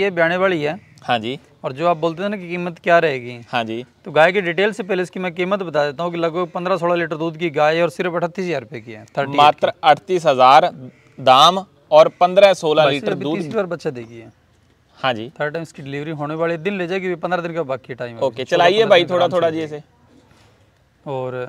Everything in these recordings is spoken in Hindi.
ये ब्याने वाली है हाँ जी और जो आप बोलते थे ना कि कीमत क्या रहेगी हाँ जी तो गाय की डिटेल से पहले इसकी मैं कीमत बता देता हूँ कि लगभग पंद्रह सोलह लीटर दूध की गाय और सिर्फ अठतीस हजार रुपये की है मात्र अड़तीस हजार दाम और पंद्रह सोलह लीटर दूध बार बच्चा देगी है हाँ जी थर्ड टाइम इसकी डिलीवरी होने वाली दिन ले जाएगी पंद्रह दिन का बाकी टाइम ओके चलाइए भाई थोड़ा थोड़ा जी इसे और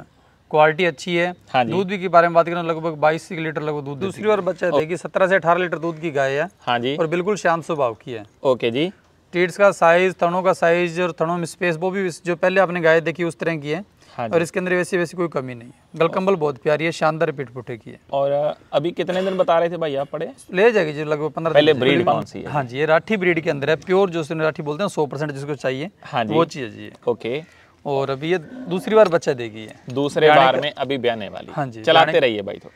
क्वालिटी अच्छी है हाँ दूध भी के बारे में बात करें तो लगभग बाईस लीटर लगभग दूध दूसरी और बच्चा देखिए सत्रह से अठारह लीटर दूध की गाय है हाँ जी और बिल्कुल शांत स्वभाव की है ओके जी टीट्स का साइज थनों का साइज और थनों में स्पेस वो भी जो पहले आपने गाय देखी उस तरह की है हाँ और इसके अंदर वैसी वैसी कोई कमी नहीं है गलकम्बल बहुत प्यारी है शानदार पीठ पुटे की है और अभी कितने दिन बता रहे थे भाई आप पढ़े ले जाएगी जी लगभग पंद्रह पहले ब्रीड कौन सी है हाँ जी ये राठी ब्रीड के अंदर है प्योर जो राठी बोलते हैं सौ परसेंट जिसको चाहिए हाँ जी वो चीज़ है जी ओके और अभी ये दूसरी बार बच्चा देगी है दूसरे बार में अभी ब्याने वाली हाँ जी चलाते रहिए भाई तो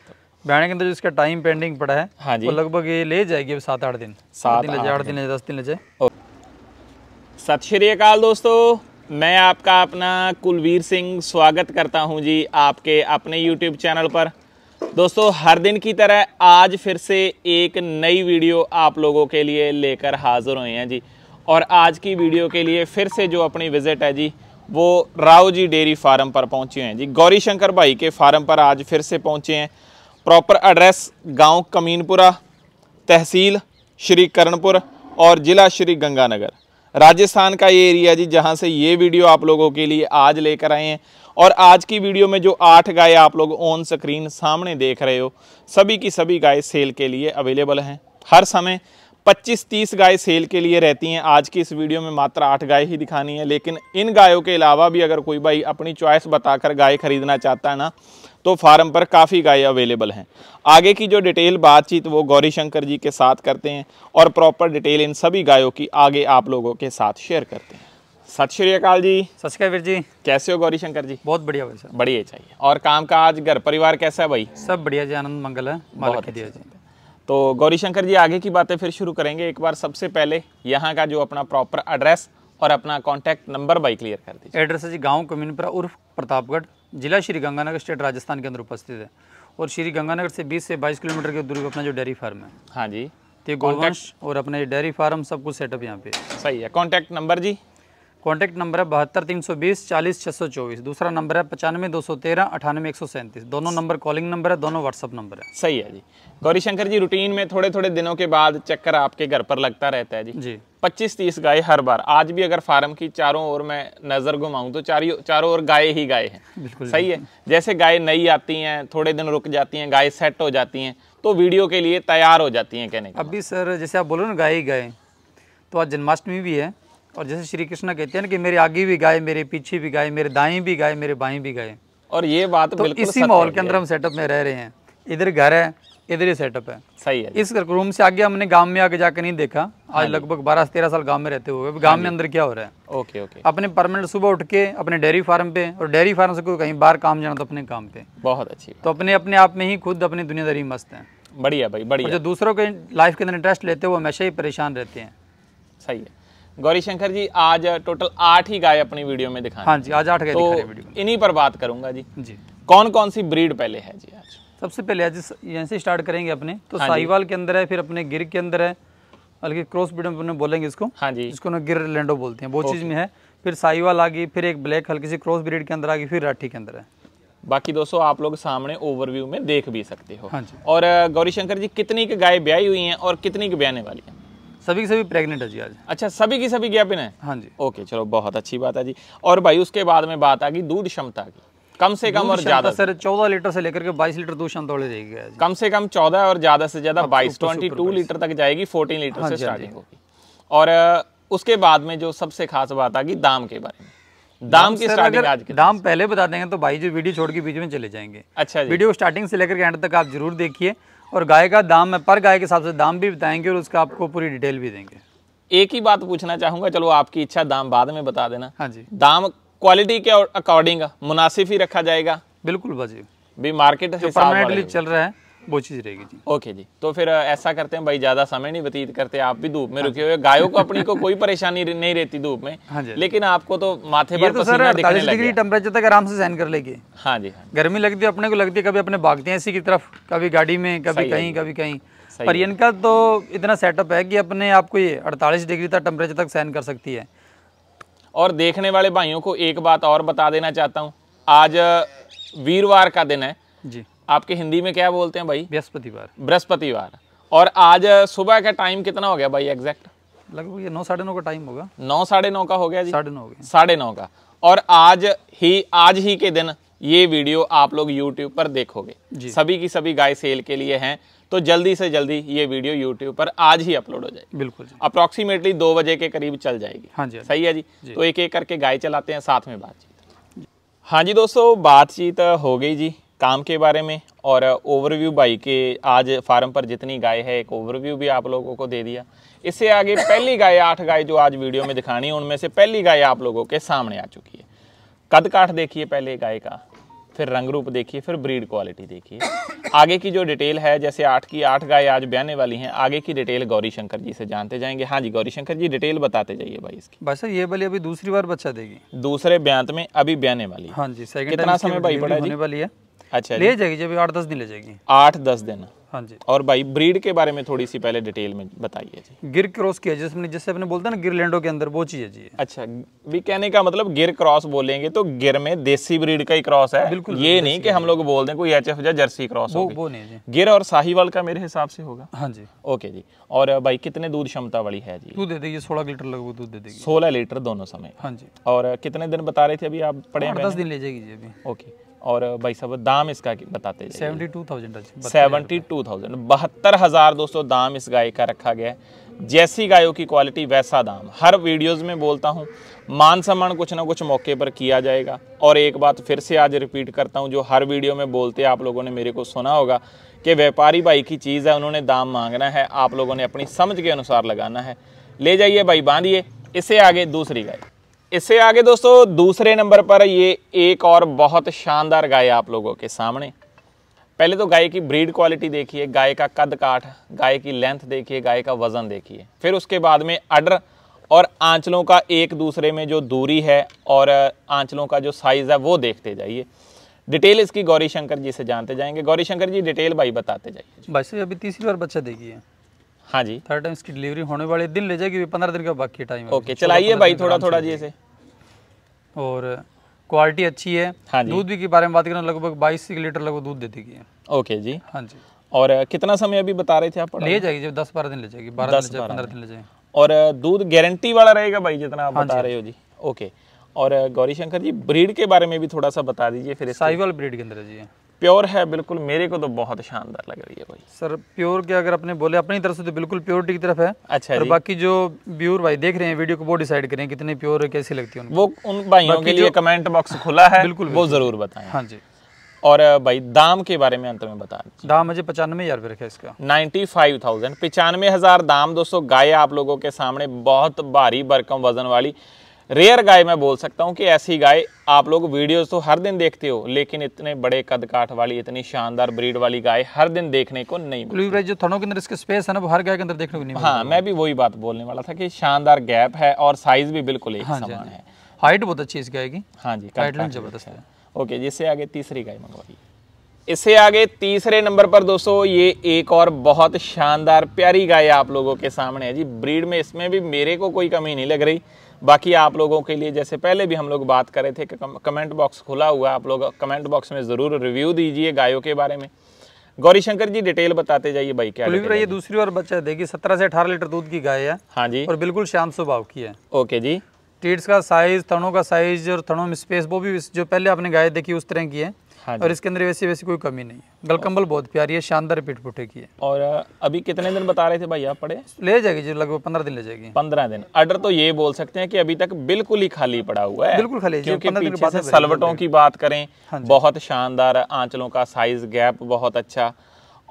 ब्याने के अंदर जो इसका टाइम पेंडिंग पड़ा है हाँ जी वो लगभग ये ले जाएगी अभी सात आठ दिन सात दिन ले जाए आठ दिन ले जाए दस दिन ले जाए सत श्री अकाल दोस्तों मैं आपका अपना कुलवीर सिंह स्वागत करता हूँ जी आपके अपने यूट्यूब चैनल पर दोस्तों हर दिन की तरह आज फिर से एक नई वीडियो आप लोगों के लिए लेकर हाजिर हुए हैं जी और आज की वीडियो के लिए फिर से जो अपनी विज़िट है जी वो राव जी डेयरी फार्म पर पहुंचे हैं जी गौरी शंकर भाई के फार्म पर आज फिर से पहुंचे हैं प्रॉपर एड्रेस गांव कमीनपुरा तहसील श्री करणपुर और ज़िला श्री गंगानगर राजस्थान का ये एरिया जी जहाँ से ये वीडियो आप लोगों के लिए आज लेकर आए हैं और आज की वीडियो में जो आठ गाय आप लोग ऑन स्क्रीन सामने देख रहे हो सभी की सभी गाय सेल के लिए अवेलेबल हैं हर समय पच्चीस तीस गाय सेल के लिए रहती हैं आज की इस वीडियो में मात्र आठ गाय ही दिखानी है लेकिन इन गायों के अलावा भी अगर कोई भाई अपनी चॉइस बताकर गाय खरीदना चाहता है ना तो फार्म पर काफ़ी गाय अवेलेबल हैं आगे की जो डिटेल बातचीत वो गौरी शंकर जी के साथ करते हैं और प्रॉपर डिटेल इन सभी गायों की आगे आप लोगों के साथ शेयर करते हैं सत श्रीकाल जी सत श्रीकाल जी कैसे हो गौरी शंकर जी बहुत बढ़िया बढ़िया चाहिए और काम का आज घर परिवार कैसा है भाई सब बढ़िया जी आनंद मंगल है बहुत अच्छा। जी तो गौरीशंकर जी आगे की बातें फिर शुरू करेंगे एक बार सबसे पहले यहाँ का जो अपना प्रॉपर एड्रेस और अपना कॉन्टैक्ट नंबर बाई क्लियर कर दीजिए एड्रेस है जी गाँव कमीनपुरा उर्फ प्रतापगढ़ जिला श्री गंगानगर स्टेट राजस्थान के अंदर उपस्थित है और श्री गंगानगर से 20 से 22 किलोमीटर की दूरी अपना जो डेयरी फार्म है हाँ जी तो गोवंश और अपने डेयरी फार्म सब कुछ सेटअप यहाँ पे सही है कॉन्टैक्ट नंबर जी कॉन्टैक्ट नंबर है बहत्तर तीन सौ बीस चालीस छः सौ चौबीस दूसरा नंबर है पचानवे दो सौ तेरह अठानवे एक सौ सैंतीस दोनों नंबर कॉलिंग नंबर है दोनों व्हाट्सअप नंबर है सही है जी गौरीशंकर जी रूटीन में थोड़े थोड़े दिनों के बाद चक्कर आपके घर पर लगता रहता है जी जी पच्चीस तीस गाय हर बार आज भी अगर फार्म की चारों ओर मैं नज़र घुमाऊं तो चार चारों ओर गाय ही गाय हैं सही है जैसे गाय नई आती हैं थोड़े दिन रुक जाती हैं गाय सेट हो जाती हैं तो वीडियो के लिए तैयार हो जाती हैं कहने अभी मतलब। सर जैसे आप बोलो ना गाय ही गाय तो आज जन्माष्टमी भी है और जैसे श्री कृष्ण कहते हैं ना कि मेरे आगे भी गाय मेरे पीछे भी गाय मेरे दाई भी गाय मेरे बाई भी गाय और ये बात तो इसी माहौल के अंदर हम सेटअप में रह रहे हैं इधर घर है इधर ही सेटअप है सही है इस रूम से आगे हमने गांव में आगे जाकर नहीं देखा हाँ आज लगभग बारह तेरह साल गांव में रहते हुए गांव हाँ में अंदर क्या हो रहा है ओके ओके अपने परमानेंट सुबह उठ के अपने डेयरी फार्म पे और डेयरी फार्म से कोई कहीं बाहर काम जाना तो अपने काम पे बहुत अच्छी तो अपने अपने आप में ही खुद अपनी दुनियादारी मस्त है बढ़िया भाई बढ़िया जो दूसरों के लाइफ के अंदर इंटरेस्ट लेते हैं वो हमेशा ही परेशान रहते हैं सही है गौरी शंकर जी आज टोटल आठ ही गाय अपनी वीडियो में दिखा हाँ जी आज आठ गाय तो इन्हीं पर बात करूंगा जी जी कौन कौन सी ब्रीड पहले है जी आज सबसे पहले आज यहाँ से स्टार्ट करेंगे अपने तो हाँ साहिवाल के अंदर है फिर अपने गिर के अंदर है बल्कि क्रॉस ब्रीड में बोलेंगे इसको हाँ जी इसको गिर लैंडो बोलते हैं वो चीज़ में है फिर साहिवाल आ गई फिर एक ब्लैक हल्की सी क्रॉस ब्रीड के अंदर आ गई फिर राठी के अंदर है बाकी दोस्तों आप लोग सामने ओवरव्यू में देख भी सकते हो हाँ जी। और गौरीशंकर जी कितनी की गाय ब्याई हुई हैं और कितनी के ब्याने वाली हैं सभी सभी प्रेग्नेंट है जी आज अच्छा सभी की सभी गैपिन है हाँ जी ओके चलो बहुत अच्छी बात है जी और भाई उसके बाद में बात आ गई दूध क्षमता की कम से कम और ज्यादा सर चौदह लीटर से लेकर के बाईस लीटर दूध क्षमता वाली जाएगी कम से कम चौदह और ज्यादा से ज्यादा हाँ, बाईस ट्वेंटी टू लीटर तक जाएगी फोर्टीन लीटर हाँ से स्टार्टिंग हाँ होगी और उसके बाद में जो सबसे खास बात आ गई दाम के बारे में दाम की स्टार्टिंग आज के दाम पहले बता देंगे तो भाई जो वीडियो छोड़ के बीच में चले जाएंगे अच्छा वीडियो स्टार्टिंग से लेकर के एंड तक आप जरूर देखिए और गाय का दाम में पर गाय के हिसाब से दाम भी बताएंगे और उसका आपको पूरी डिटेल भी देंगे एक ही बात पूछना चाहूंगा चलो आपकी इच्छा दाम बाद में बता देना हाँ जी दाम क्वालिटी के अकॉर्डिंग मुनासिब ही रखा जाएगा बिल्कुल भाजी भी मार्केट जो चल रहा है वो चीज़ रहेगी जी ओके जी तो फिर ऐसा करते हैं भाई ज़्यादा समय नहीं व्यतीत करते आप भी धूप में रुके हुए गायों को अपनी को कोई परेशानी नहीं रहती धूप में हाँ जी हाँ लेकिन आपको तो माथे पर तो सर अड़तालीस डिग्री टेम्परेचर तक आराम से सहन कर लेगी हाँ, हाँ जी गर्मी लगती है अपने को लगती है कभी अपने भागते हैं इसी की तरफ कभी गाड़ी में कभी कहीं कभी कहीं पर इनका तो इतना सेटअप है कि अपने आप को ये अड़तालीस डिग्री तक टेम्परेचर तक सहन कर सकती है और देखने वाले भाइयों को एक बात और बता देना चाहता हूँ आज वीरवार का दिन है जी आपके हिंदी में क्या बोलते हैं भाई बृहस्पतिवार बृहस्पतिवार और आज सुबह का टाइम कितना हो गया भाई एग्जैक्ट लगभग ये नौ साढ़े नौ का टाइम होगा नौ साढ़े नौ का हो गया जी साढ़े नौ साढ़े नौ का और आज ही आज ही के दिन ये वीडियो आप लोग YouTube पर देखोगे सभी की सभी गाय सेल के लिए हैं तो जल्दी से जल्दी ये वीडियो YouTube पर आज ही अपलोड हो जाएगी बिल्कुल अप्रोक्सीमेटली दो बजे के करीब चल जाएगी हाँ जी हाँ सही है जी, जी। तो एक एक करके गाय चलाते हैं साथ में बातचीत हाँ जी दोस्तों बातचीत हो गई जी काम के बारे में और ओवरव्यू बाई के आज फार्म पर जितनी गाय है एक ओवरव्यू भी आप लोगों को दे दिया इससे आगे पहली गाय आठ गाय जो आज वीडियो में दिखानी है उनमें से पहली गाय आप लोगों के सामने आ चुकी है कद काठ देखिए पहले गाय का फिर रंग रूप देखिए फिर ब्रीड क्वालिटी देखिए आगे की जो डिटेल है जैसे आठ की आठ गाय आज ब्याने वाली हैं आगे की डिटेल गौरी शंकर जी से जानते जाएंगे हाँ जी गौरी शंकर जी डिटेल बताते जाइए भाई इसकी भाई सर ये वाली अभी दूसरी बार बच्चा देगी दूसरे ब्यांत में अभी ब्याने वाली हाँ जी कितना समय भाई पड़ा होने वाली है अच्छा ले जाएगी जब आठ दस दिन ले जाएगी आठ दस दिन हाँ जी और भाई ब्रीड के बारे में थोड़ी सी पहले डिटेल में बताइए जी गिर क्रॉस की है जिसमें जिससे अपने बोलते हैं ना गिर लैंडो के अंदर वो चीज़ है जी अच्छा भी कहने का मतलब गिर क्रॉस बोलेंगे तो गिर में देसी ब्रीड का ही क्रॉस है बिल्कुल ये नहीं कि हम लोग बोल दें कोई एच एफ या जर्सी क्रॉस वो, वो नहीं जी गिर और साहिवाल का मेरे हिसाब से होगा हाँ जी ओके जी और भाई कितने दूध क्षमता वाली है जी दूध दे देगी सोलह लीटर लगभग दूध दे देगी सोलह लीटर दोनों समय हाँ जी और कितने दिन बता रहे थे अभी आप पड़े दस दिन ले जाएगी जी अभी ओके और भाई साहब दाम इसका बताते seventy two thousand seventy two thousand बहत्तर हज़ार दोस्तों दाम इस गाय का रखा गया है जैसी गायों की क्वालिटी वैसा दाम हर वीडियोस में बोलता हूँ मान सम्मान कुछ ना कुछ मौके पर किया जाएगा और एक बात फिर से आज रिपीट करता हूँ जो हर वीडियो में बोलते आप लोगों ने मेरे को सुना होगा कि व्यापारी भाई की चीज़ है उन्होंने दाम मांगना है आप लोगों ने अपनी समझ के अनुसार लगाना है ले जाइए भाई बांधिए इसे आगे दूसरी गाय इससे आगे दोस्तों दूसरे नंबर पर ये एक और बहुत शानदार गाय आप लोगों के सामने पहले तो गाय की ब्रीड क्वालिटी देखिए गाय का कद काठ गाय की लेंथ देखिए गाय का वजन देखिए फिर उसके बाद में अडर और आंचलों का एक दूसरे में जो दूरी है और आंचलों का जो साइज़ है वो देखते जाइए डिटेल इसकी गौरी शंकर जी से जानते जाएंगे गौरी शंकर जी डिटेल भाई बताते जाइए भाई अभी तीसरी बार बच्चा देखिए हाँ जी थर्ड टाइम इसकी डिलीवरी होने वाली दिन ले जाएगी पंद्रह दिन का बाकी टाइम ओके चलाइए भाई थोड़ा थोड़ा जी इसे और क्वालिटी अच्छी है हाँ दूध भी के बारे में बात करें लगभग बाईस लीटर लगभग दूध देती है ओके जी हाँ जी और कितना समय अभी बता रहे थे आप ले जाएगी जब दस बारह दिन ले जाएगी बारह दिन पंद्रह दिन ले जाएगी और दूध गारंटी वाला रहेगा भाई जितना आप हाँ बता रहे हो जी ओके और गौरी शंकर जी ब्रीड के बारे में भी थोड़ा सा बता दीजिए फिर साइवल ब्रीड के अंदर जी प्योर है बिल्कुल मेरे को तो बहुत शानदार लग रही है भाई सर प्योर के अगर अपने बोले अपनी तरफ से तो बिल्कुल प्योरिटी की तरफ है अच्छा और बाकी जो व्यूर भाई देख रहे हैं वीडियो को वो डिसाइड करें कितनी प्योर है कैसी लगती है वो उन भाइयों के लिए कमेंट बॉक्स खुला है बिल्कुल वो जरूर बताएं हाँ जी और भाई दाम के बारे में अंत में बता दाम मुझे पचानवे हजार रखा इसका नाइन्टी फाइव थाउजेंड पचानवे हजार दाम दोस्तों गाय आप लोगों के सामने बहुत भारी बरकम वजन वाली रेयर गाय मैं बोल सकता हूँ कि ऐसी गाय आप लोग वीडियोस तो हर दिन देखते हो लेकिन इतने बड़े कद काठ वाली इतनी शानदार ब्रीड वाली गाय हर दिन देखने को नहीं जो थनों के अंदर इसके स्पेस है ना वो हर गाय के अंदर देखने को नहीं हाँ मैं भी वही बात बोलने वाला था कि शानदार गैप है और साइज भी बिल्कुल एक हाँ समान हाँ है हाइट बहुत अच्छी इस गाय की हाँ जी जबरदस्त अच्छा है ओके जिससे आगे तीसरी गाय मंगवाई इससे आगे तीसरे नंबर पर दोस्तों ये एक और बहुत शानदार प्यारी गाय आप लोगों के सामने है जी ब्रीड में इसमें भी मेरे को कोई कमी नहीं लग रही बाकी आप लोगों के लिए जैसे पहले भी हम लोग बात कर रहे थे कि कमेंट बॉक्स खुला हुआ आप लोग कमेंट बॉक्स में ज़रूर रिव्यू दीजिए गायों के बारे में गौरीशंकर जी डिटेल बताते जाइए भाई क्या डिटेल ये दूसरी बार बच्चा देगी सत्रह से अठारह लीटर दूध की गाय है हाँ जी और बिल्कुल शाम स्वभाव की है ओके जी टीट्स का साइज थनों का साइज और थनों में स्पेस वो भी जो पहले आपने गाय देखी उस तरह की है हाँ और इसके अंदर वैसे वैसे कोई कमी नहीं है गलकम्बल बहुत प्यारी है शानदार पीठ पुठे की है और अभी कितने दिन बता रहे थे भाई आप पड़े ले जाएगी जी लगभग पंद्रह दिन ले जाएगी पंद्रह दिन अर्डर तो ये बोल सकते हैं कि अभी तक बिल्कुल ही खाली पड़ा हुआ है बिल्कुल खाली क्योंकि पीछे से सलवटों की बात करें हाँ बहुत शानदार आंचलों का साइज गैप बहुत अच्छा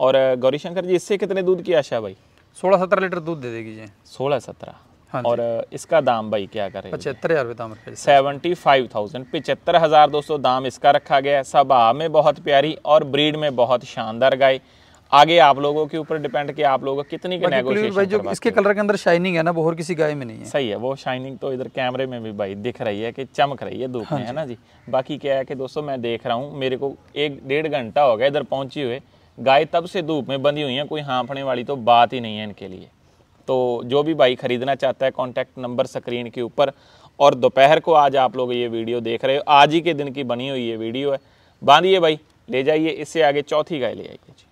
और गौरीशंकर जी इससे कितने दूध की आशा भाई सोलह सत्रह लीटर दूध दे देगी जी सोलह सत्रह हाँ और इसका दाम भाई क्या करें पचहत्तर हज़ार रुपये दाम सेवेंटी फाइव थाउजेंड पचहत्तर हज़ार दोस्तों दाम इसका रखा गया है स्वभाव में बहुत प्यारी और ब्रीड में बहुत शानदार गाय आगे आप लोगों के ऊपर डिपेंड किया आप लोगों कितनी के नेगोशिएशन जो इसके कलर के अंदर शाइनिंग है ना बहुत किसी गाय में नहीं है सही है वो शाइनिंग तो इधर कैमरे में भी भाई दिख रही है कि चमक रही है धूप हाँ में है ना जी बाकी क्या है कि दोस्तों मैं देख रहा हूँ मेरे को एक डेढ़ घंटा हो गया इधर पहुंची हुए गाय तब से धूप में बंधी हुई है कोई हाँफने वाली तो बात ही नहीं है इनके लिए तो जो भी भाई ख़रीदना चाहता है कॉन्टैक्ट नंबर स्क्रीन के ऊपर और दोपहर को आज आप लोग ये वीडियो देख रहे हो आज ही के दिन की बनी हुई ये वीडियो है बांधिए भाई ले जाइए इससे आगे चौथी गाय ले जाइए जी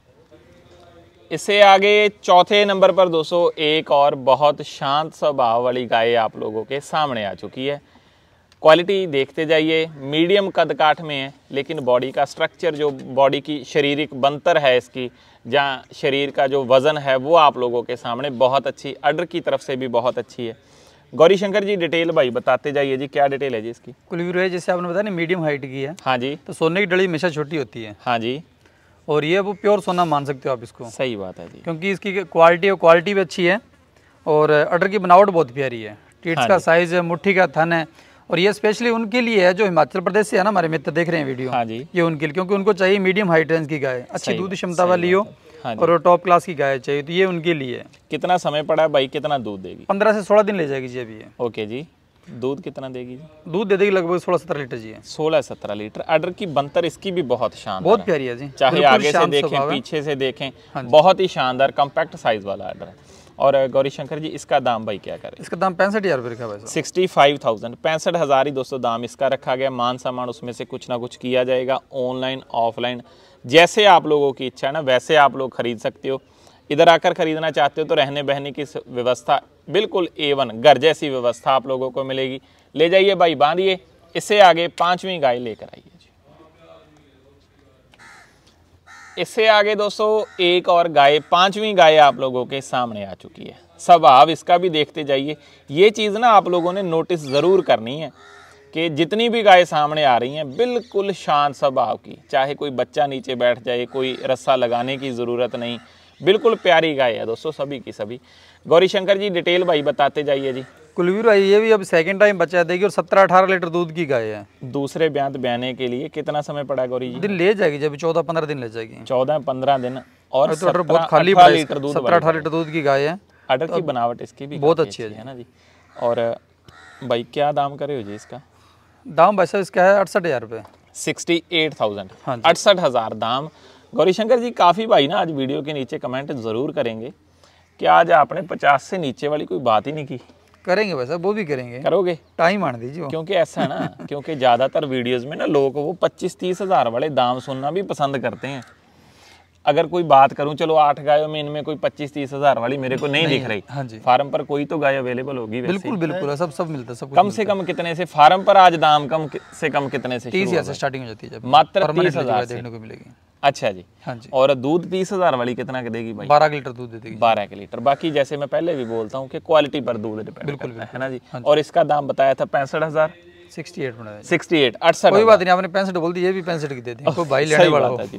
इससे आगे चौथे नंबर पर दोस्तों एक और बहुत शांत स्वभाव वाली गाय आप लोगों के सामने आ चुकी है क्वालिटी देखते जाइए मीडियम कद काठ में है लेकिन बॉडी का स्ट्रक्चर जो बॉडी की शारीरिक बनतर है इसकी जहाँ शरीर का जो वज़न है वो आप लोगों के सामने बहुत अच्छी अडर की तरफ से भी बहुत अच्छी है गौरी शंकर जी डिटेल भाई बताते जाइए जी क्या डिटेल है जी इसकी कुलवीर है जैसे आपने बताया ना मीडियम हाइट की है हाँ जी तो सोने की डली हमेशा छोटी होती है हाँ जी और ये वो प्योर सोना मान सकते हो आप इसको सही बात है जी क्योंकि इसकी क्वालिटी और क्वालिटी भी अच्छी है और अडर की बनावट बहुत प्यारी है टीट्स हाँ का साइज है मुट्ठी का थन है और ये स्पेशली उनके लिए है जो हिमाचल प्रदेश से है ना हमारे मित्र देख रहे हैं वीडियो हाँ जी ये उनके लिए क्योंकि उनको चाहिए मीडियम हाइट रेंज की गाय अच्छी दूध क्षमता वाली हो हाँ और टॉप क्लास की गाय चाहिए तो ये उनके लिए है कितना समय पड़ा है भाई कितना दूध देगी पंद्रह से सोलह दिन ले जाएगी जी अभी ओके जी दूध कितना देगी जी दूध दे देगी लगभग सोलह सत्रह लीटर जी सोलह सत्रह लीटर अडर की बनतर इसकी भी बहुत शानदार बहुत प्यारी है जी चाहे आगे से देखें पीछे से देखें हाँ बहुत ही शानदार कम्पैक्ट साइज वाला अडर है और गौरी शंकर जी इसका दाम भाई क्या करें इसका दाम पैंसठ हज़ार रुपये रखा भाई सिक्सटी फाइव थाउजेंड पैंसठ हज़ार ही दोस्तों दाम इसका रखा गया मान सामान उसमें से कुछ ना कुछ किया जाएगा ऑनलाइन ऑफलाइन जैसे आप लोगों की इच्छा है ना वैसे आप लोग खरीद सकते हो इधर आकर खरीदना चाहते हो तो रहने बहने की व्यवस्था बिल्कुल ए वन घर जैसी व्यवस्था आप लोगों को मिलेगी ले जाइए भाई बांधिए इससे आगे पाँचवीं गाय लेकर आइए इससे आगे दोस्तों एक और गाय पांचवी गाय आप लोगों के सामने आ चुकी है स्वभाव इसका भी देखते जाइए ये चीज़ ना आप लोगों ने नोटिस ज़रूर करनी है कि जितनी भी गाय सामने आ रही हैं बिल्कुल शांत स्वभाव की चाहे कोई बच्चा नीचे बैठ जाए कोई रस्सा लगाने की ज़रूरत नहीं बिल्कुल प्यारी गाय है दोस्तों सभी की सभी गौरी शंकर जी डिटेल भाई बताते जाइए जी कुलवीर ये भी अब सेकंड टाइम बच्चा देगी और सत्रह अठारह लीटर दूध की गाय है दूसरे ब्यांत ब्याने के लिए कितना समय पड़ा गौरी जी दिन ले जाएगी जब चौदह पंद्रह दिन ले जाएगी चौदह पंद्रह दिन और तो बहुत खाली लीटर दूध सत्रह अठारह लीटर दूध की गाय है अडर की तो बनावट इसकी भी बहुत अच्छी है ना जी और भाई क्या दाम करे हो जी इसका दाम वैसे इसका है अड़सठ हज़ार रुपये सिक्सटी एट थाउजेंड हाँ अड़सठ हज़ार दाम गौरीशंकर जी काफ़ी भाई ना आज वीडियो के नीचे कमेंट ज़रूर करेंगे कि आज आपने पचास से नीचे वाली कोई बात ही नहीं की करेंगे वैसा वो भी करेंगे करोगे टाइम आने दीजिए क्योंकि ऐसा है ना क्योंकि ज़्यादातर वीडियोस में ना लोग वो पच्चीस तीस हज़ार वाले दाम सुनना भी पसंद करते हैं अगर कोई बात करूं चलो आठ गायों में इनमें कोई पच्चीस तीस हज़ार वाली मेरे को नहीं, नहीं दिख रही हाँ जी फार्म पर कोई तो गाय अवेलेबल होगी बिल्कुल बिल्कुल सब सब मिलता सब कम से कम कितने से फार्म पर आज दाम कम से कम कितने से स्टार्टिंग हो जाती है मात्र तीस हज़ार देखने को मिलेगी अच्छा जी हाँ जी और दूध तीस हजार वाली कितना के देगी भाई बारह लीटर दूध दे देगी बारह के लीटर बाकी जैसे मैं पहले भी बोलता हूँ कि क्वालिटी पर दूध डिपेंड बिल्कुल, है ना हाँ जी और इसका दाम बताया था पैंसठ हजार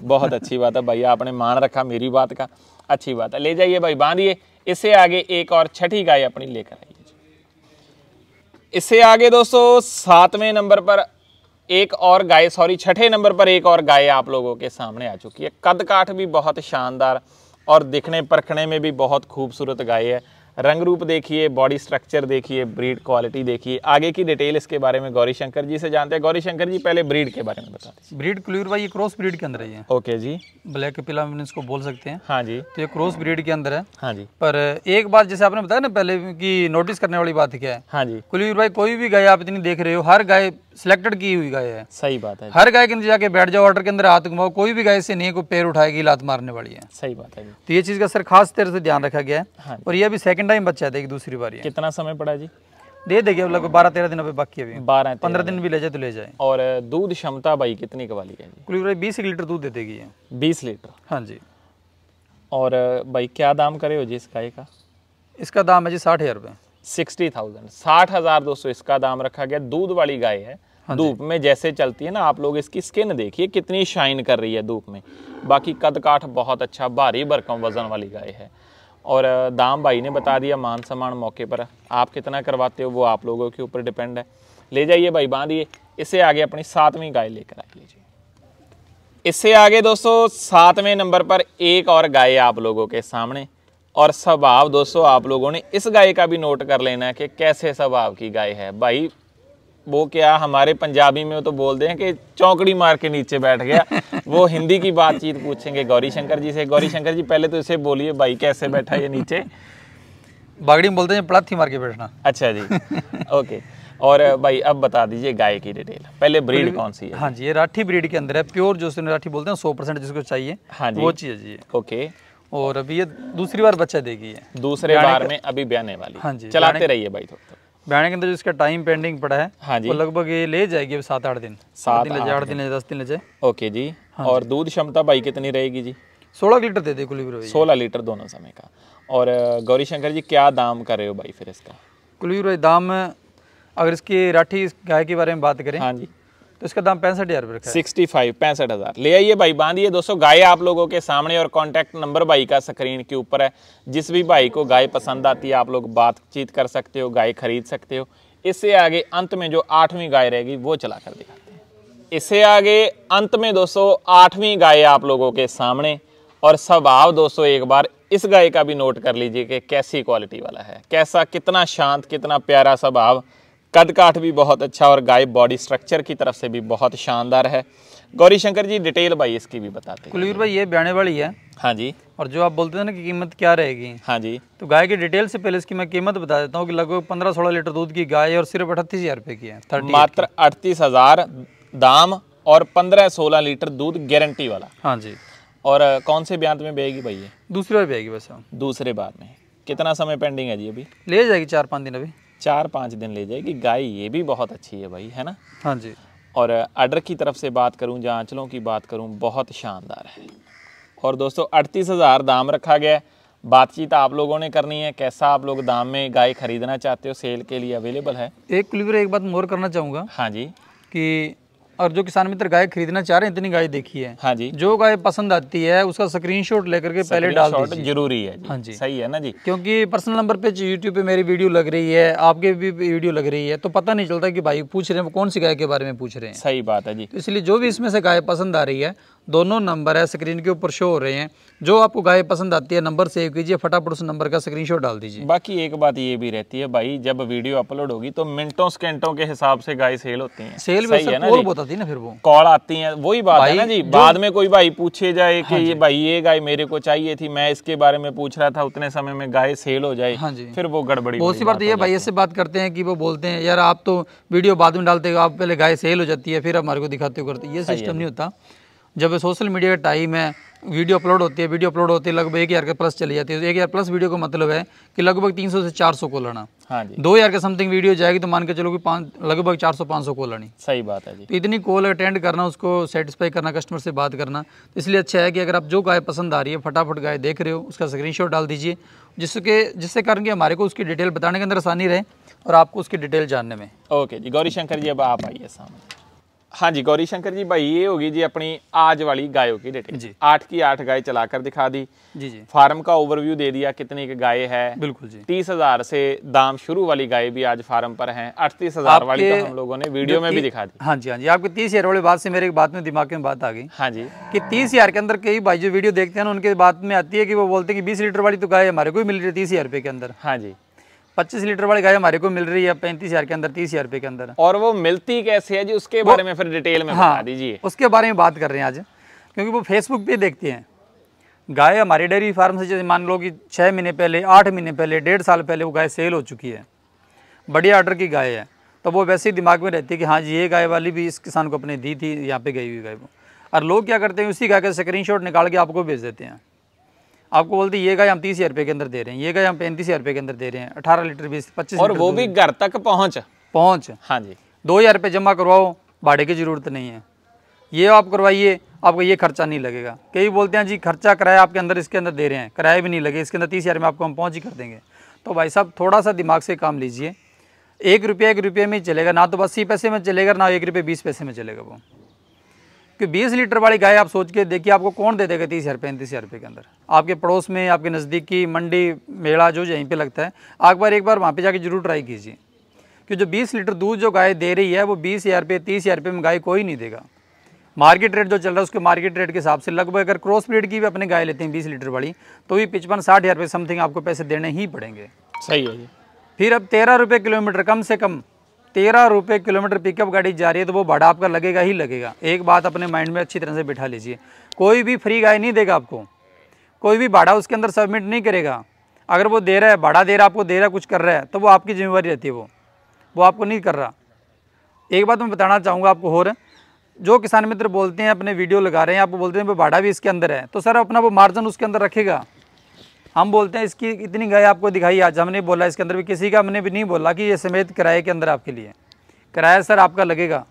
बहुत अच्छी बात है भाई आपने मान रखा मेरी बात का अच्छी बात है ले जाइए भाई बांधिए इससे आगे एक और छठी गाय अपनी लेकर आइए इससे आगे दोस्तों सातवें नंबर पर एक और गाय सॉरी छठे नंबर पर एक और गाय आप लोगों के सामने आ चुकी है कद काठ भी बहुत शानदार और दिखने परखने में भी बहुत खूबसूरत गाय है रंग रूप देखिए बॉडी स्ट्रक्चर देखिए ब्रीड क्वालिटी देखिए आगे की डिटेल इसके बारे में गौरी शंकर जी से जानते हैं गौरी शंकर जी पहले ब्रीड के बारे में बताते हैं ब्रीड क्लियर भाई ये क्रॉस ब्रीड के अंदर है ओके जी ब्लैक पिला इसको बोल सकते हैं हाँ जी तो ये क्रॉस ब्रीड के अंदर है हाँ जी पर एक बात जैसे आपने बताया ना पहले की नोटिस करने वाली बात क्या है हाँ जी कुलवीर भाई कोई भी गाय आप इतनी देख रहे हो हर गाय सिलेक्टेड की हुई गाय है सही बात है हर गाय के अंदर जाके बैठ जाओ ऑर्डर के अंदर हाथ घुमाओ कोई भी गाय से नहीं को पैर उठाएगी लात मारने वाली है सही बात है तो ये चीज का सर खास तरह से ध्यान रखा गया है हाँ और ये भी सेकंड सेकंड टाइम बच्चा है देखिए दूसरी बार कितना समय पड़ा जी दे देगी अब लगभग बारह तेरह दिन अभी बाकी अभी बारह पंद्रह दिन भी ले जाए तो ले जाए और दूध क्षमता भाई कितनी कवाली है कुल भाई बीस लीटर दूध दे देगी ये बीस लीटर हाँ जी और भाई क्या दाम करे हो जी इस गाय का इसका दाम है जी साठ हज़ार रुपये सिक्सटी थाउजेंड साठ हज़ार दो सौ इसका दाम रखा गया दूध वाली गाय है हाँ धूप हाँ में जैसे चलती है ना आप लोग इसकी स्किन देखिए कितनी शाइन कर रही है धूप में बाकी कद काठ बहुत अच्छा भारी भरकम वजन वाली गाय है और दाम भाई ने बता दिया मान सम्मान मौके पर आप कितना करवाते हो वो आप लोगों के ऊपर डिपेंड है ले जाइए भाई बांधिए इससे आगे अपनी सातवीं गाय लेकर आ लीजिए इससे आगे दोस्तों सातवें नंबर पर एक और गाय आप लोगों के सामने और स्वभाव दोस्तों आप लोगों ने इस गाय का भी नोट कर लेना है कि कैसे स्वभाव की गाय है भाई वो क्या हमारे पंजाबी में तो बोलते हैं कि चौकड़ी मार के नीचे बैठ गया वो हिंदी की बातचीत पूछेंगे गौरी शंकर जी से गौरी शंकर जी पहले तो इसे बोलिए भाई कैसे बैठा ये नीचे बागड़ी में बोलते हैं प्लाथी मार के बैठना अच्छा जी ओके और भाई अब बता दीजिए गाय की डिटेल पहले ब्रीड कौन सी है हाँ जी ये राठी ब्रीड के अंदर है प्योर जो राठी बोलते हैं सौ परसेंट जिसको चाहिए हाँ जी वो चीज़ जी ओके और अभी ये दूसरी बार बच्चा देगी दूसरे बार में अभी ब्याने वाली हाँ जी चलाते रहिए भाई थोड़ा बयाने के अंदर जो इसका टाइम पेंडिंग पड़ा है हाँ जी लगभग ये ले जाएगी अब सात आठ दिन सात दिन आठ दिन दस दिन ले जाए ओके जी हाँ और दूध क्षमता भाई कितनी रहेगी जी सोलह लीटर दे दे कुलीबी सोलह लीटर दोनों समय का और गौरी शंकर जी क्या दाम कर रहे हो भाई फिर इसका कुल दाम अगर इसकी राठी गाय के बारे में बात करें हाँ जी तो इसका दाम पैंसठ हजार सिक्सटी फाइव पैंसठ हज़ार ले आइए भाई बांधिए दोस्तों गाय आप लोगों के सामने और कॉन्टेक्ट नंबर भाई का स्क्रीन के ऊपर है जिस भी भाई को गाय पसंद आती है आप लोग बातचीत कर सकते हो गाय खरीद सकते हो इससे आगे अंत में जो आठवीं गाय रहेगी वो चला कर दिखाते हैं इससे आगे अंत में दोस्तों आठवीं गाय आप लोगों के सामने और स्वभाव दोस्तों एक बार इस गाय का भी नोट कर लीजिए कि कैसी क्वालिटी वाला है कैसा कितना शांत कितना प्यारा स्वभाव कद काट भी बहुत अच्छा और गाय बॉडी स्ट्रक्चर की तरफ से भी बहुत शानदार है गौरी शंकर जी डिटेल भाई इसकी भी बताते हैं कुलवीर भाई ये बयाने वाली है हाँ जी और जो आप बोलते थे ना कि कीमत क्या रहेगी हाँ जी तो गाय की डिटेल से पहले इसकी मैं कीमत बता देता हूँ कि लगभग पंद्रह सोलह लीटर दूध की गाय और सिर्फ अठतीस हज़ार रुपये की है मात्र अड़तीस हज़ार दाम और पंद्रह सोलह लीटर दूध गारंटी वाला हाँ जी और कौन से ब्यांत में बेहेगी भाई ये दूसरे बार बेहेगी बस दूसरे बार में कितना समय पेंडिंग है जी अभी ले जाएगी चार पाँच दिन अभी चार पाँच दिन ले जाएगी गाय ये भी बहुत अच्छी है भाई है ना हाँ जी और अडर की तरफ से बात करूँ जहाँ आँचलों की बात करूँ बहुत शानदार है और दोस्तों अड़तीस हज़ार दाम रखा गया है बातचीत आप लोगों ने करनी है कैसा आप लोग दाम में गाय खरीदना चाहते हो सेल के लिए अवेलेबल है एक कुलवीर एक बात मोर करना चाहूँगा हाँ जी कि और जो किसान मित्र गाय खरीदना चाह रहे हैं इतनी गाय देखी है हाँ जी जो गाय पसंद आती है उसका स्क्रीनशॉट लेकर के पहले डाल जरूरी है हाँ जी सही है ना जी क्योंकि पर्सनल नंबर पे यूट्यूब पे मेरी वीडियो लग रही है आपके भी वीडियो लग रही है तो पता नहीं चलता की भाई पूछ रहे हैं कौन सी गाय के बारे में पूछ रहे हैं सही बात है जी तो इसलिए जो भी इसमें से गाय पसंद आ रही है दोनों नंबर है स्क्रीन के ऊपर शो हो रहे हैं जो आपको गाय पसंद आती है नंबर सेव कीजिए फटाफट उस नंबर का स्क्रीनशॉट डाल दीजिए बाकी एक बात ये भी रहती है भाई जब वीडियो अपलोड होगी तो मिनटों सेकेंटों के हिसाब से गाय सेल होती है सेल भी है ना बहुत आती ना फिर वो कॉल आती है वही बात है ना जी बाद में कोई भाई पूछे जाए कि हाँ ये भाई ये गाय मेरे को चाहिए थी मैं इसके बारे में पूछ रहा था उतने समय में गाय सेल हो जाए हाँ जी फिर वो गड़बड़ी बहुत सी तो बात ये भाई ऐसे बात करते हैं कि वो बोलते हैं यार आप तो वीडियो बाद में डालते हो आप पहले गाय सेल हो जाती है फिर हमारे को दिखाते हो करते ये सिस्टम नहीं होता जब सोशल मीडिया का टाइम है वीडियो अपलोड होती है वीडियो अपलोड होती है लगभग एक हज़ार के प्लस चली जाती है तो एक हज़ार प्लस वीडियो का मतलब है कि लगभग तीन सौ से चार सौ को लेना हाँ जी दो हज़ार के समथिंग वीडियो जाएगी तो मान के चलो कि पाँच लगभग चार सौ पाँच सौ को आनी सही बात है जी तो इतनी कॉल अटेंड करना उसको सेटिस्फाई करना कस्टमर से बात करना तो इसलिए अच्छा है कि अगर आप जो गाय पसंद आ रही है फटाफट गाय देख रहे हो उसका स्क्रीन डाल दीजिए जिसके जिससे कारण कि हमारे को उसकी डिटेल बताने के अंदर आसानी रहे और आपको उसकी डिटेल जानने में ओके जी गौरी शंकर जी अब आप आइए सामने हाँ जी गौरी शंकर जी भाई ये होगी जी अपनी आज वाली गायों की डिटेल आठ की आठ गाय चलाकर दिखा दी जी जी फार्म का ओवरव्यू दे दिया कितनी की गाय है बिल्कुल जी तीस हजार से दाम शुरू वाली गाय भी आज फार्म पर हैं अड़तीस हजार वाली तो हम लोगों ने वीडियो में भी दिखा दी हाँ जी हाँ जी आपके तीस हजार वाली बात से मेरे एक बात में दिमाग में बात आ गई हाँ जी की तीस हजार के अंदर कई भाई जो वीडियो देखते हैं ना उनके बात में आती है की वो बोलते हैं की बीस लीटर वाली तो गाय हमारे को मिल रही है तीस हजार रुपए के अंदर हाँ जी पच्चीस लीटर वाली गाय हमारे को मिल रही है पैंतीस हजार के अंदर तीस हजार के अंदर और वो मिलती कैसे है जी उसके बारे में फिर डिटेल में हाँ, दीजिए उसके बारे में बात कर रहे हैं आज क्योंकि वो फेसबुक पे देखते हैं गाय हमारे डेयरी फार्म से जैसे मान लो कि छः महीने पहले आठ महीने पहले डेढ़ साल पहले वो गाय सेल हो चुकी है बढ़िया ऑर्डर की गाय है तो वो वैसे ही दिमाग में रहती है कि हाँ जी ये गाय वाली भी इस किसान को अपने दी थी यहाँ पे गई हुई गाय वो और लोग क्या करते हैं उसी गाय का स्क्रीन निकाल के आपको भेज देते हैं आपको बोलते ये गाय हम तीस हज़ार रुपये के अंदर दे रहे हैं ये गाय हम पैंतीस हज़ार रुपये के अंदर दे रहे हैं अठारह लीटर बीस पच्चीस और वो भी घर तक पहुँच पहुँच हाँ जी दो हज़ार रुपये जमा करवाओ भाड़े की ज़रूरत नहीं है ये आप करवाइए आपको ये खर्चा नहीं लगेगा कई बोलते हैं जी खर्चा किराया आपके अंदर इसके अंदर दे रहे हैं किराया भी नहीं लगे इसके अंदर तीस हज़ार में आपको हम पहुँच ही कर देंगे तो भाई साहब थोड़ा सा दिमाग से काम लीजिए एक रुपया एक रुपये में चलेगा ना तो अस्सी पैसे में चलेगा ना एक रुपये बीस पैसे में चलेगा वो कि बीस लीटर वाली गाय आप सोच के देखिए आपको कौन दे देगा तीस हज़ार पैंतीस हज़ार रुपये के अंदर आपके पड़ोस में आपके नज़दीकी मंडी मेला जो यहीं पे लगता है आप बार एक बार वहाँ पे जाके जरूर ट्राई कीजिए कि जो बीस लीटर दूध जो गाय दे रही है वो बीस हज़ार रुपये तीस हज़ार रुपये में गाय कोई नहीं देगा मार्केट रेट जो चल रहा है उसके मार्केट रेट के हिसाब से लगभग अगर क्रॉस ब्रीड की भी अपने गाय लेते हैं बीस लीटर वाली तो भी पचपन साठ हज़ार रुपये समथिंग आपको पैसे देने ही पड़ेंगे सही है फिर अब तेरह रुपये किलोमीटर कम से कम तेरह रुपये किलोमीटर पिकअप गाड़ी जा रही है तो वो भाड़ा आपका लगेगा ही लगेगा एक बात अपने माइंड में अच्छी तरह से बिठा लीजिए कोई भी फ्री गाय नहीं देगा आपको कोई भी भाड़ा उसके अंदर सबमिट नहीं करेगा अगर वो दे रहा है भाड़ा दे रहा है आपको दे रहा है कुछ कर रहा है तो वो आपकी जिम्मेवारी रहती है वो वो आपको नहीं कर रहा एक बात मैं बताना चाहूँगा आपको और जो किसान मित्र बोलते हैं अपने वीडियो लगा रहे हैं आपको बोलते हैं भाड़ा भी इसके अंदर है तो सर अपना वो मार्जिन उसके अंदर रखेगा हम बोलते हैं इसकी इतनी गाय आपको दिखाई आज हमने बोला इसके अंदर भी किसी का हमने भी नहीं बोला कि ये समेत किराए के अंदर आपके लिए किराया सर आपका लगेगा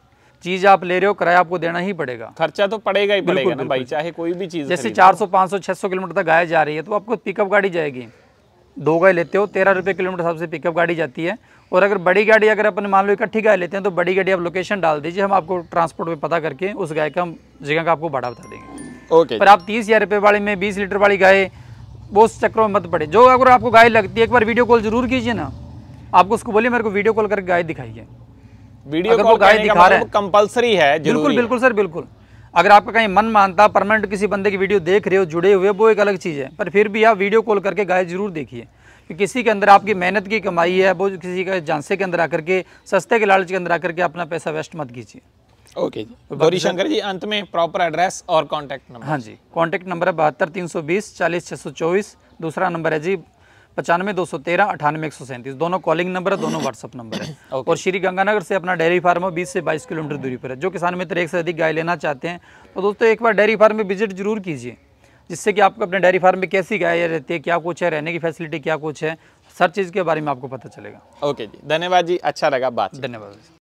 चीज आप ले रहे हो किराया आपको देना ही पड़ेगा खर्चा तो पड़ेगा ही पड़ेगा ना भाई चाहे कोई भी चीज जैसे 400 500 600 किलोमीटर तक गाय जा रही है तो आपको पिकअप गाड़ी जाएगी दो गाय लेते हो तेरह रुपये किलोमीटर हिसाब से पिकअप गाड़ी जाती है और अगर बड़ी गाड़ी अगर अपने मान लो इकट्ठी गाय लेते हैं तो बड़ी गाड़ी आप लोकेशन डाल दीजिए हम आपको ट्रांसपोर्ट में पता करके उस गाय का हम जगह का आपको भाड़ा बता देंगे ओके पर आप तीस हज़ार रुपये वाली में बीस लीटर वाली गाय बहुत चक्रों में मत पड़े जो अगर आपको गाय लगती है एक बार वीडियो कॉल जरूर कीजिए ना आपको उसको बोलिए मेरे को वीडियो कॉल करके गाय दिखाइए वीडियो अगर गाय दिखा रहे हैं कंपलसरी है बिल्कुल बिल्कुल सर बिल्कुल अगर आपका कहीं मन मानता है परमानेंट किसी बंदे की वीडियो देख रहे हो जुड़े हुए वो एक अलग चीज़ है पर फिर भी आप वीडियो कॉल करके गाय जरूर देखिए कि किसी के अंदर आपकी मेहनत की कमाई है वो किसी के झांसे के अंदर आकर के सस्ते के लालच के अंदर आकर के अपना पैसा वेस्ट मत कीजिए ओके जी गौरी शंकर जी अंत में प्रॉपर एड्रेस और कॉन्टैक्ट नंबर हाँ जी कॉन्टैक्ट नंबर है बहत्तर तीन सौ बीस चालीस छः सौ चौबीस दूसरा नंबर है जी पचानवे दो सौ तेरह अठानवे एक सौ सैंतीस दोनों कॉलिंग नंबर है दोनों व्हाट्सअप नंबर है और श्री गंगानगर से अपना डेयरी फार्म है बीस से बाईस किलोमीटर दूरी पर है जो किसान मित्र एक से अधिक गाय लेना चाहते हैं तो दोस्तों एक बार डेयरी फार्म में विजिट जरूर कीजिए जिससे कि आपको अपने डेयरी फार्म में कैसी गाय रहती है क्या कुछ है रहने की फैसिलिटी क्या कुछ है हर चीज़ के बारे में आपको पता चलेगा ओके जी धन्यवाद जी अच्छा लगा बात धन्यवाद